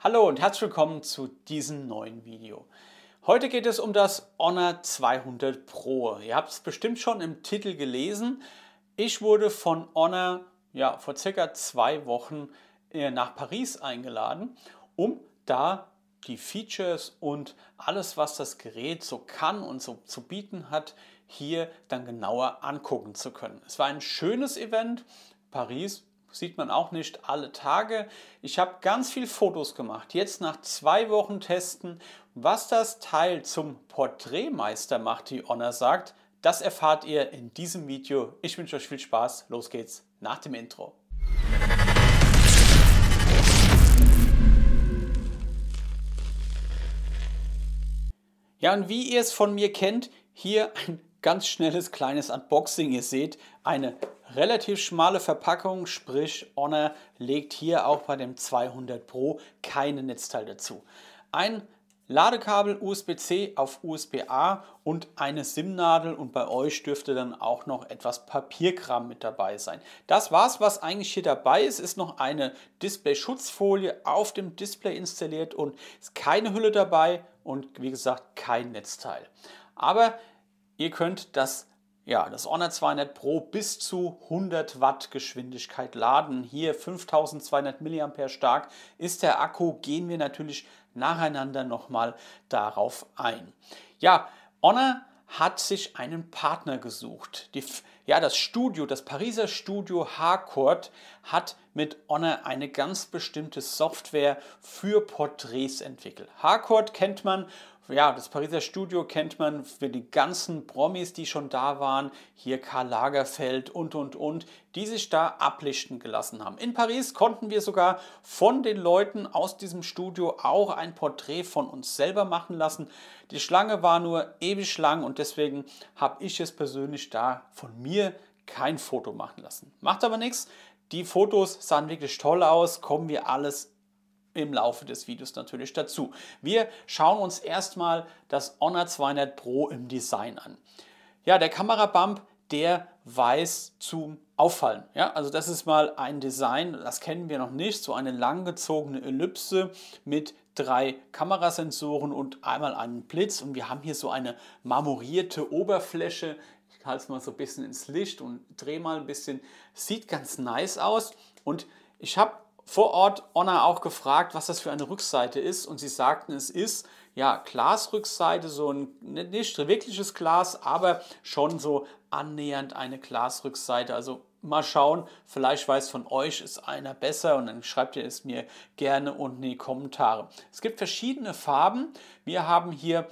Hallo und herzlich willkommen zu diesem neuen Video. Heute geht es um das Honor 200 Pro. Ihr habt es bestimmt schon im Titel gelesen. Ich wurde von Honor ja, vor circa zwei Wochen äh, nach Paris eingeladen, um da die Features und alles, was das Gerät so kann und so zu bieten hat, hier dann genauer angucken zu können. Es war ein schönes Event. Paris sieht man auch nicht alle Tage. Ich habe ganz viel Fotos gemacht. Jetzt nach zwei Wochen testen, was das Teil zum Porträtmeister macht, die Honor sagt, das erfahrt ihr in diesem Video. Ich wünsche euch viel Spaß. Los geht's nach dem Intro. Ja, und wie ihr es von mir kennt, hier ein ganz schnelles kleines Unboxing. Ihr seht eine relativ schmale Verpackung, sprich Honor legt hier auch bei dem 200 Pro keine Netzteil dazu. Ein Ladekabel USB-C auf USB-A und eine SIM-Nadel und bei euch dürfte dann auch noch etwas Papierkram mit dabei sein. Das war's, was eigentlich hier dabei ist, ist noch eine Display-Schutzfolie auf dem Display installiert und ist keine Hülle dabei und wie gesagt kein Netzteil. Aber ihr könnt das ja, das Honor 200 Pro bis zu 100 Watt Geschwindigkeit laden. Hier 5200 mAh stark ist der Akku. Gehen wir natürlich nacheinander nochmal darauf ein. Ja, Honor hat sich einen Partner gesucht. Die, ja, das Studio, das Pariser Studio Harcourt hat mit Honor eine ganz bestimmte Software für Porträts entwickelt. Harcourt kennt man ja, das Pariser Studio kennt man für die ganzen Promis, die schon da waren. Hier Karl Lagerfeld und, und, und, die sich da ablichten gelassen haben. In Paris konnten wir sogar von den Leuten aus diesem Studio auch ein Porträt von uns selber machen lassen. Die Schlange war nur ewig lang und deswegen habe ich es persönlich da von mir kein Foto machen lassen. Macht aber nichts. Die Fotos sahen wirklich toll aus, kommen wir alles im Laufe des Videos natürlich dazu. Wir schauen uns erstmal das Honor 200 Pro im Design an. Ja, der Kamerabump, der weiß zum Auffallen. Ja, also das ist mal ein Design, das kennen wir noch nicht, so eine langgezogene Ellipse mit drei Kamerasensoren und einmal einen Blitz und wir haben hier so eine marmorierte Oberfläche. Ich halte es mal so ein bisschen ins Licht und drehe mal ein bisschen. Sieht ganz nice aus und ich habe vor Ort Onna auch gefragt, was das für eine Rückseite ist und sie sagten, es ist ja Glasrückseite, so ein ne, nicht wirkliches Glas, aber schon so annähernd eine Glasrückseite. Also mal schauen, vielleicht weiß von euch ist einer besser und dann schreibt ihr es mir gerne unten in die Kommentare. Es gibt verschiedene Farben. Wir haben hier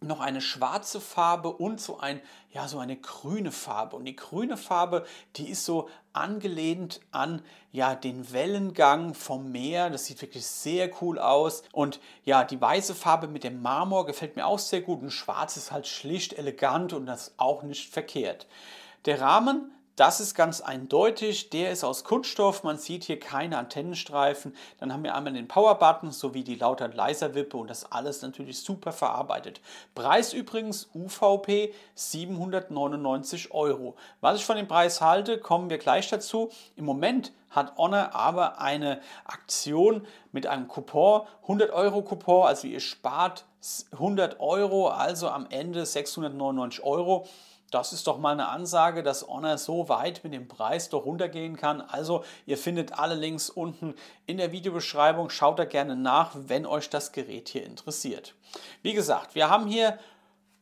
noch eine schwarze Farbe und so ein ja so eine grüne Farbe. Und die grüne Farbe, die ist so angelehnt an ja den Wellengang vom Meer. Das sieht wirklich sehr cool aus. Und ja, die weiße Farbe mit dem Marmor gefällt mir auch sehr gut. Und schwarz ist halt schlicht elegant und das auch nicht verkehrt. Der Rahmen das ist ganz eindeutig, der ist aus Kunststoff, man sieht hier keine Antennenstreifen. Dann haben wir einmal den Powerbutton sowie die Lauter- und Leiser-Wippe und das alles natürlich super verarbeitet. Preis übrigens UVP 799 Euro. Was ich von dem Preis halte, kommen wir gleich dazu. Im Moment hat Honor aber eine Aktion mit einem Coupon, 100 Euro Coupon, also ihr spart 100 Euro, also am Ende 699 Euro. Das ist doch mal eine Ansage, dass Honor so weit mit dem Preis doch runtergehen kann. Also ihr findet alle Links unten in der Videobeschreibung. Schaut da gerne nach, wenn euch das Gerät hier interessiert. Wie gesagt, wir haben hier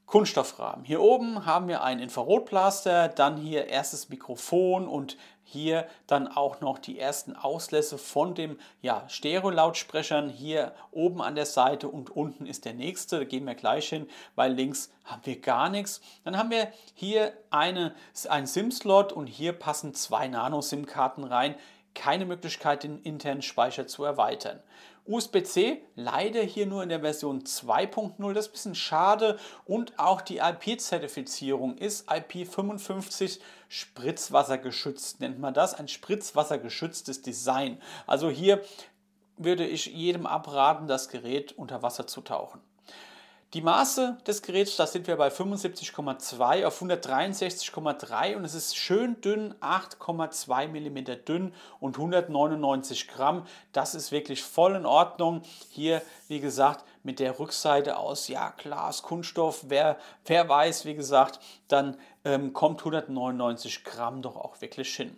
Kunststoffrahmen. Hier oben haben wir einen Infrarotplaster, dann hier erstes Mikrofon und hier dann auch noch die ersten Auslässe von dem ja, Stereo-Lautsprechern hier oben an der Seite und unten ist der nächste. Da gehen wir gleich hin, weil links haben wir gar nichts. Dann haben wir hier eine, einen SIM-Slot und hier passen zwei Nano-SIM-Karten rein. Keine Möglichkeit, den internen Speicher zu erweitern. USB-C leider hier nur in der Version 2.0, das ist ein bisschen schade. Und auch die IP-Zertifizierung ist IP55 spritzwassergeschützt, nennt man das, ein spritzwassergeschütztes Design. Also hier würde ich jedem abraten, das Gerät unter Wasser zu tauchen. Die Maße des Geräts, da sind wir bei 75,2 auf 163,3 und es ist schön dünn, 8,2 mm dünn und 199 Gramm. Das ist wirklich voll in Ordnung. Hier, wie gesagt, mit der Rückseite aus, ja, Glas, Kunststoff, wer, wer weiß, wie gesagt, dann ähm, kommt 199 Gramm doch auch wirklich hin.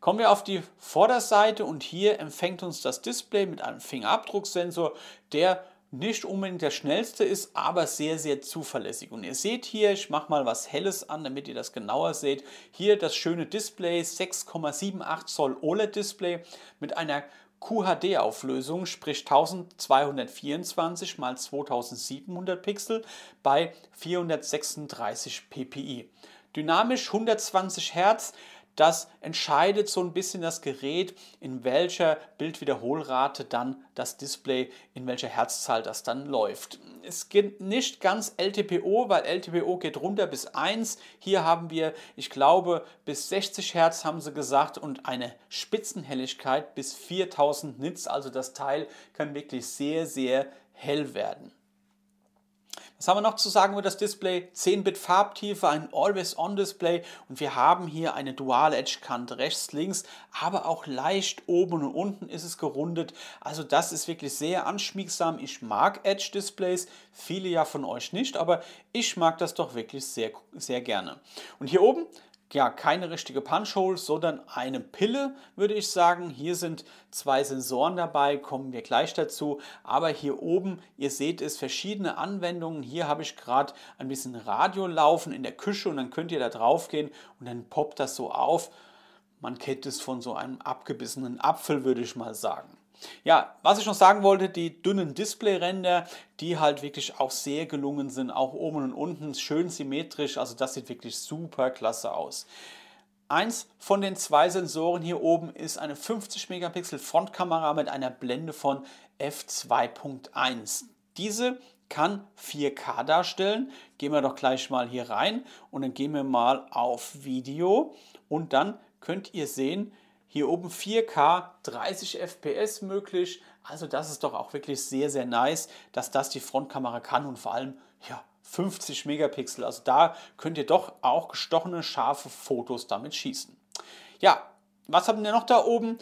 Kommen wir auf die Vorderseite und hier empfängt uns das Display mit einem Fingerabdrucksensor, der nicht unbedingt der schnellste ist, aber sehr, sehr zuverlässig. Und ihr seht hier, ich mache mal was Helles an, damit ihr das genauer seht. Hier das schöne Display, 6,78 Zoll OLED-Display mit einer QHD-Auflösung, sprich 1224 x 2700 Pixel bei 436 ppi. Dynamisch 120 Hertz, das entscheidet so ein bisschen das Gerät, in welcher Bildwiederholrate dann das Display, in welcher Herzzahl das dann läuft. Es geht nicht ganz LTPO, weil LTPO geht runter bis 1. Hier haben wir, ich glaube, bis 60 Hertz haben sie gesagt und eine Spitzenhelligkeit bis 4000 Nits. Also das Teil kann wirklich sehr, sehr hell werden. Was haben wir noch zu sagen über das Display? 10-Bit Farbtiefe, ein Always-On-Display und wir haben hier eine Dual-Edge-Kante rechts, links, aber auch leicht oben und unten ist es gerundet. Also das ist wirklich sehr anschmiegsam. Ich mag Edge-Displays, viele ja von euch nicht, aber ich mag das doch wirklich sehr, sehr gerne. Und hier oben ja, keine richtige Punch-Hole, sondern eine Pille, würde ich sagen. Hier sind zwei Sensoren dabei, kommen wir gleich dazu. Aber hier oben, ihr seht es, verschiedene Anwendungen. Hier habe ich gerade ein bisschen Radio laufen in der Küche und dann könnt ihr da drauf gehen und dann poppt das so auf. Man kennt es von so einem abgebissenen Apfel, würde ich mal sagen. Ja, was ich noch sagen wollte, die dünnen Displayränder, die halt wirklich auch sehr gelungen sind, auch oben und unten schön symmetrisch, also das sieht wirklich super klasse aus. Eins von den zwei Sensoren hier oben ist eine 50 Megapixel Frontkamera mit einer Blende von f2.1. Diese kann 4K darstellen. Gehen wir doch gleich mal hier rein und dann gehen wir mal auf Video und dann könnt ihr sehen, hier oben 4K, 30 FPS möglich. Also das ist doch auch wirklich sehr, sehr nice, dass das die Frontkamera kann und vor allem, ja, 50 Megapixel. Also da könnt ihr doch auch gestochene, scharfe Fotos damit schießen. Ja, was haben wir noch da oben?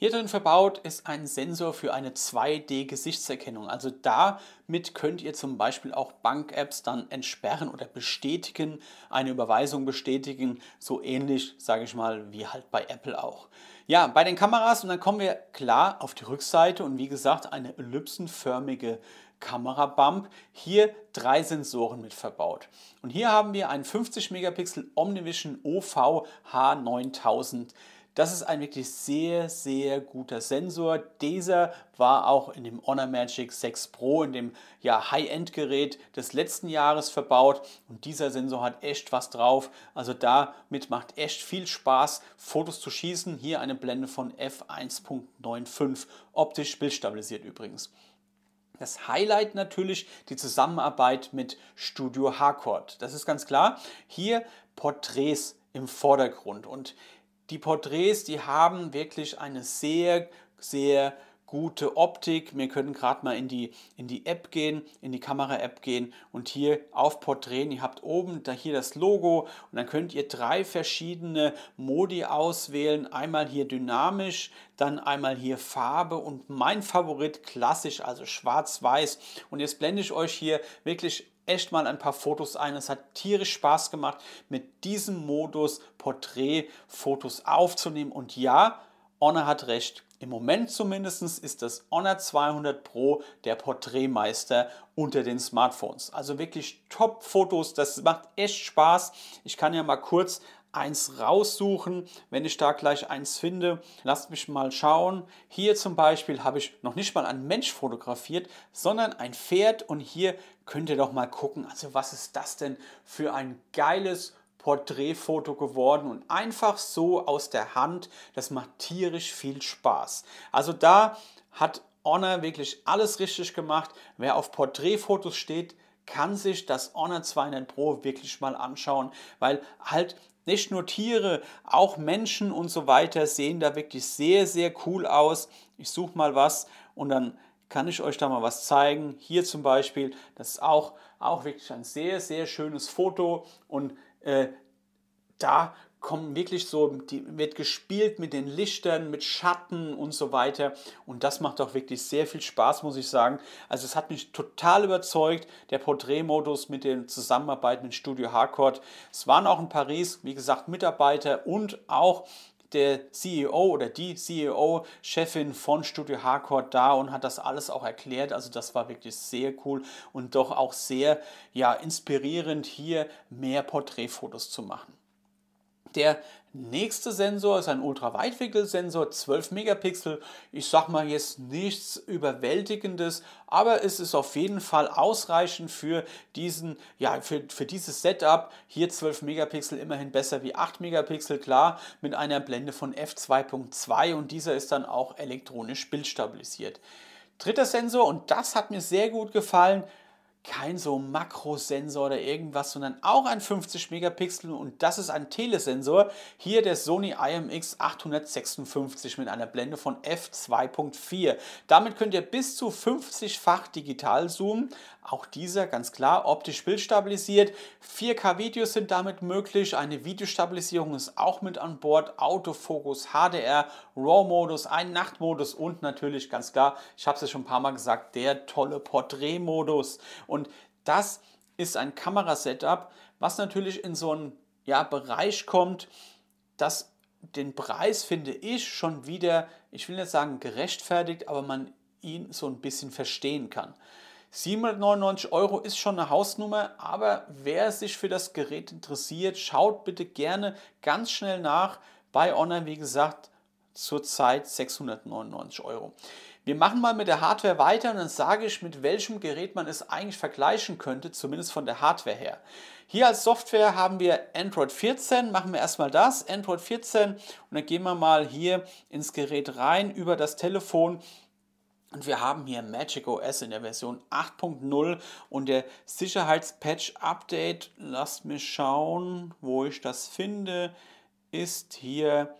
Hier drin verbaut ist ein Sensor für eine 2D-Gesichtserkennung. Also damit könnt ihr zum Beispiel auch Bank-Apps dann entsperren oder bestätigen, eine Überweisung bestätigen, so ähnlich, sage ich mal, wie halt bei Apple auch. Ja, bei den Kameras und dann kommen wir klar auf die Rückseite und wie gesagt eine ellipsenförmige Kamerabump. Hier drei Sensoren mit verbaut. Und hier haben wir einen 50 Megapixel Omnivision OVH 9000 das ist ein wirklich sehr, sehr guter Sensor. Dieser war auch in dem Honor Magic 6 Pro, in dem ja, High-End-Gerät des letzten Jahres verbaut. Und dieser Sensor hat echt was drauf. Also damit macht echt viel Spaß, Fotos zu schießen. Hier eine Blende von f1.95, optisch bildstabilisiert übrigens. Das Highlight natürlich die Zusammenarbeit mit Studio Harcourt. Das ist ganz klar. Hier Porträts im Vordergrund und die Porträts, die haben wirklich eine sehr, sehr gute Optik. Wir können gerade mal in die, in die App gehen, in die Kamera-App gehen und hier auf Porträten. Ihr habt oben da hier das Logo und dann könnt ihr drei verschiedene Modi auswählen. Einmal hier dynamisch, dann einmal hier Farbe und mein Favorit klassisch, also schwarz-weiß. Und jetzt blende ich euch hier wirklich echt mal ein paar Fotos ein. Es hat tierisch Spaß gemacht, mit diesem Modus Porträtfotos aufzunehmen. Und ja, Honor hat recht. Im Moment zumindest ist das Honor 200 Pro der Porträtmeister unter den Smartphones. Also wirklich Top-Fotos, das macht echt Spaß. Ich kann ja mal kurz eins raussuchen, wenn ich da gleich eins finde. Lasst mich mal schauen. Hier zum Beispiel habe ich noch nicht mal einen Mensch fotografiert, sondern ein Pferd und hier könnt ihr doch mal gucken. Also was ist das denn für ein geiles Porträtfoto geworden und einfach so aus der Hand. Das macht tierisch viel Spaß. Also da hat Honor wirklich alles richtig gemacht. Wer auf Porträtfotos steht, kann sich das Honor 200 Pro wirklich mal anschauen, weil halt nicht nur Tiere, auch Menschen und so weiter sehen da wirklich sehr, sehr cool aus. Ich suche mal was und dann kann ich euch da mal was zeigen. Hier zum Beispiel, das ist auch, auch wirklich ein sehr, sehr schönes Foto und äh, da kommen wirklich so, die, wird gespielt mit den Lichtern, mit Schatten und so weiter. Und das macht auch wirklich sehr viel Spaß, muss ich sagen. Also es hat mich total überzeugt, der Porträtmodus mit der Zusammenarbeit mit Studio Harcourt. Es waren auch in Paris, wie gesagt, Mitarbeiter und auch der CEO oder die CEO-Chefin von Studio Harcourt da und hat das alles auch erklärt. Also das war wirklich sehr cool und doch auch sehr ja, inspirierend, hier mehr Porträtfotos zu machen. Der Nächster Sensor ist ein Ultraweitwinkelsensor, 12 Megapixel. Ich sag mal jetzt nichts überwältigendes, aber es ist auf jeden Fall ausreichend für diesen ja für, für dieses Setup. Hier 12 Megapixel immerhin besser wie 8 Megapixel, klar, mit einer Blende von f2.2 und dieser ist dann auch elektronisch bildstabilisiert. Dritter Sensor und das hat mir sehr gut gefallen, kein so Makrosensor oder irgendwas, sondern auch ein 50 Megapixel und das ist ein Telesensor. Hier der Sony IMX 856 mit einer Blende von f2.4. Damit könnt ihr bis zu 50-fach digital zoomen. Auch dieser ganz klar optisch bildstabilisiert. 4K-Videos sind damit möglich. Eine Videostabilisierung ist auch mit an Bord. Autofokus, HDR, RAW-Modus, ein Nachtmodus und natürlich ganz klar, ich habe es ja schon ein paar Mal gesagt, der tolle Porträtmodus. Und das ist ein Kamerasetup, was natürlich in so einen ja, Bereich kommt, dass den Preis finde ich schon wieder, ich will nicht sagen gerechtfertigt, aber man ihn so ein bisschen verstehen kann. 799 Euro ist schon eine Hausnummer, aber wer sich für das Gerät interessiert, schaut bitte gerne ganz schnell nach. Bei Honor, wie gesagt, zurzeit 699 Euro. Wir machen mal mit der Hardware weiter und dann sage ich, mit welchem Gerät man es eigentlich vergleichen könnte, zumindest von der Hardware her. Hier als Software haben wir Android 14, machen wir erstmal das, Android 14 und dann gehen wir mal hier ins Gerät rein über das Telefon. Und wir haben hier Magic OS in der Version 8.0 und der Sicherheitspatch Update, lasst mich schauen, wo ich das finde, ist hier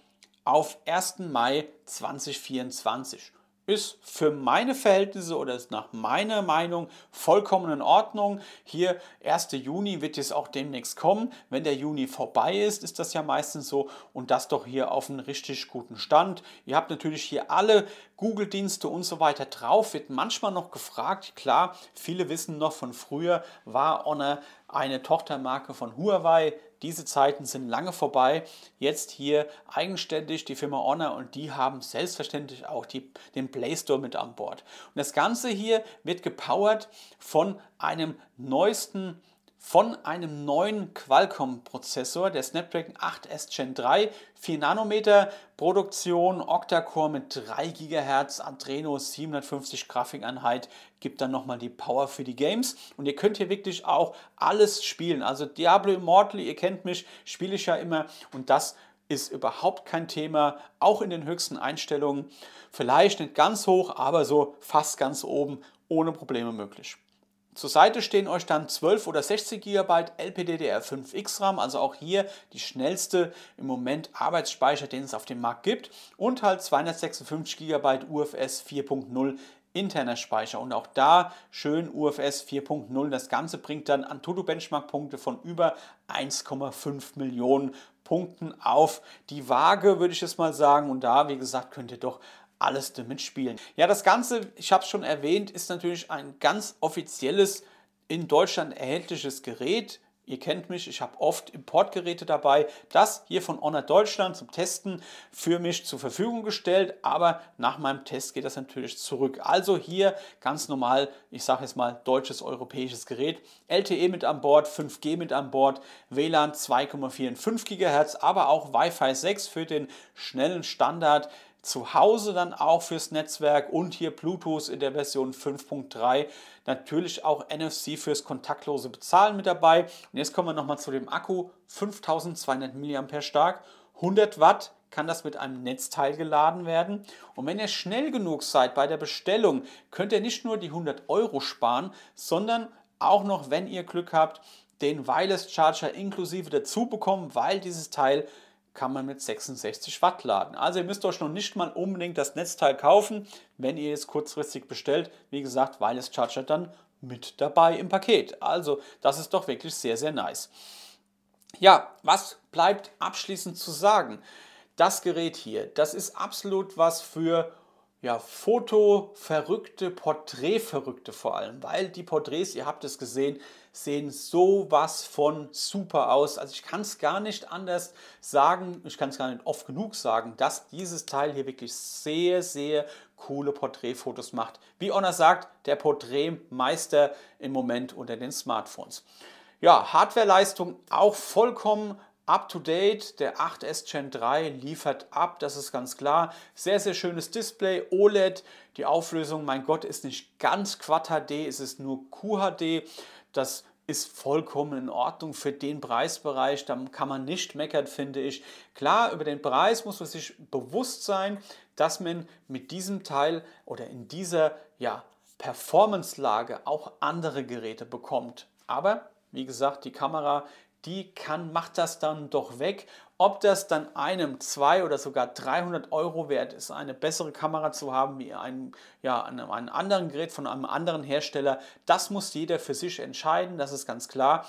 auf 1. Mai 2024 ist für meine Verhältnisse oder ist nach meiner Meinung vollkommen in Ordnung. Hier 1. Juni wird es auch demnächst kommen. Wenn der Juni vorbei ist, ist das ja meistens so und das doch hier auf einen richtig guten Stand. Ihr habt natürlich hier alle Google-Dienste und so weiter drauf, wird manchmal noch gefragt. Klar, viele wissen noch von früher, war Honor eine Tochtermarke von Huawei, diese Zeiten sind lange vorbei. Jetzt hier eigenständig die Firma Honor und die haben selbstverständlich auch die, den Play Store mit an Bord. Und das Ganze hier wird gepowert von einem neuesten von einem neuen Qualcomm-Prozessor, der Snapdragon 8S Gen 3, 4 Nanometer Produktion, Octa-Core mit 3 GHz, Adreno 750 Grafikeinheit gibt dann nochmal die Power für die Games. Und ihr könnt hier wirklich auch alles spielen. Also Diablo Immortal, ihr kennt mich, spiele ich ja immer. Und das ist überhaupt kein Thema, auch in den höchsten Einstellungen. Vielleicht nicht ganz hoch, aber so fast ganz oben, ohne Probleme möglich. Zur Seite stehen euch dann 12 oder 60 GB LPDDR5X RAM, also auch hier die schnellste im Moment Arbeitsspeicher, den es auf dem Markt gibt und halt 256 GB UFS 4.0 interner Speicher. Und auch da schön UFS 4.0. Das Ganze bringt dann an Toto Benchmark Punkte von über 1,5 Millionen Punkten auf die Waage, würde ich es mal sagen. Und da, wie gesagt, könnt ihr doch alles damit spielen. Ja, das Ganze, ich habe es schon erwähnt, ist natürlich ein ganz offizielles in Deutschland erhältliches Gerät Ihr kennt mich, ich habe oft Importgeräte dabei, das hier von Honor Deutschland zum Testen für mich zur Verfügung gestellt, aber nach meinem Test geht das natürlich zurück. Also hier ganz normal, ich sage jetzt mal deutsches europäisches Gerät, LTE mit an Bord, 5G mit an Bord, WLAN 2,4 und 5 GHz, aber auch Wi-Fi 6 für den schnellen Standard zu Hause dann auch fürs Netzwerk und hier Bluetooth in der Version 5.3. Natürlich auch NFC fürs kontaktlose Bezahlen mit dabei. Und jetzt kommen wir nochmal zu dem Akku. 5200 mAh stark, 100 Watt kann das mit einem Netzteil geladen werden. Und wenn ihr schnell genug seid bei der Bestellung, könnt ihr nicht nur die 100 Euro sparen, sondern auch noch, wenn ihr Glück habt, den Wireless Charger inklusive dazu bekommen, weil dieses Teil kann man mit 66 Watt laden. Also ihr müsst euch noch nicht mal unbedingt das Netzteil kaufen, wenn ihr es kurzfristig bestellt. Wie gesagt, weil es Charger dann mit dabei im Paket. Also das ist doch wirklich sehr, sehr nice. Ja, was bleibt abschließend zu sagen? Das Gerät hier, das ist absolut was für ja, Porträt-Verrückte vor allem, weil die Porträts, ihr habt es gesehen, sehen sowas von super aus. Also ich kann es gar nicht anders sagen, ich kann es gar nicht oft genug sagen, dass dieses Teil hier wirklich sehr, sehr coole Porträtfotos macht. Wie Honor sagt, der Porträtmeister im Moment unter den Smartphones. Ja, Hardwareleistung auch vollkommen up to date. Der 8S Gen 3 liefert ab, das ist ganz klar. Sehr, sehr schönes Display, OLED. Die Auflösung, mein Gott, ist nicht ganz Quad HD, es ist nur QHD das ist vollkommen in Ordnung für den Preisbereich. Da kann man nicht meckern, finde ich. Klar, über den Preis muss man sich bewusst sein, dass man mit diesem Teil oder in dieser ja, Performance-Lage auch andere Geräte bekommt. Aber wie gesagt, die Kamera die kann, macht das dann doch weg. Ob das dann einem 2 oder sogar 300 Euro wert ist, eine bessere Kamera zu haben wie ein, ja, einem, einem anderen Gerät von einem anderen Hersteller, das muss jeder für sich entscheiden, das ist ganz klar.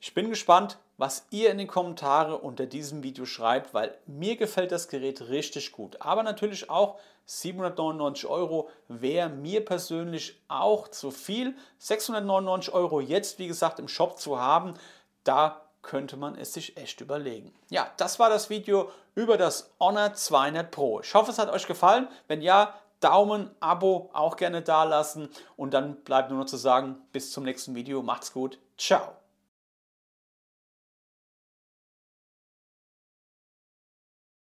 Ich bin gespannt, was ihr in den Kommentaren unter diesem Video schreibt, weil mir gefällt das Gerät richtig gut. Aber natürlich auch 799 Euro wäre mir persönlich auch zu viel. 699 Euro jetzt, wie gesagt, im Shop zu haben, da könnte man es sich echt überlegen. Ja, das war das Video über das Honor 200 Pro. Ich hoffe, es hat euch gefallen. Wenn ja, Daumen, Abo auch gerne dalassen. Und dann bleibt nur noch zu sagen, bis zum nächsten Video. Macht's gut. Ciao.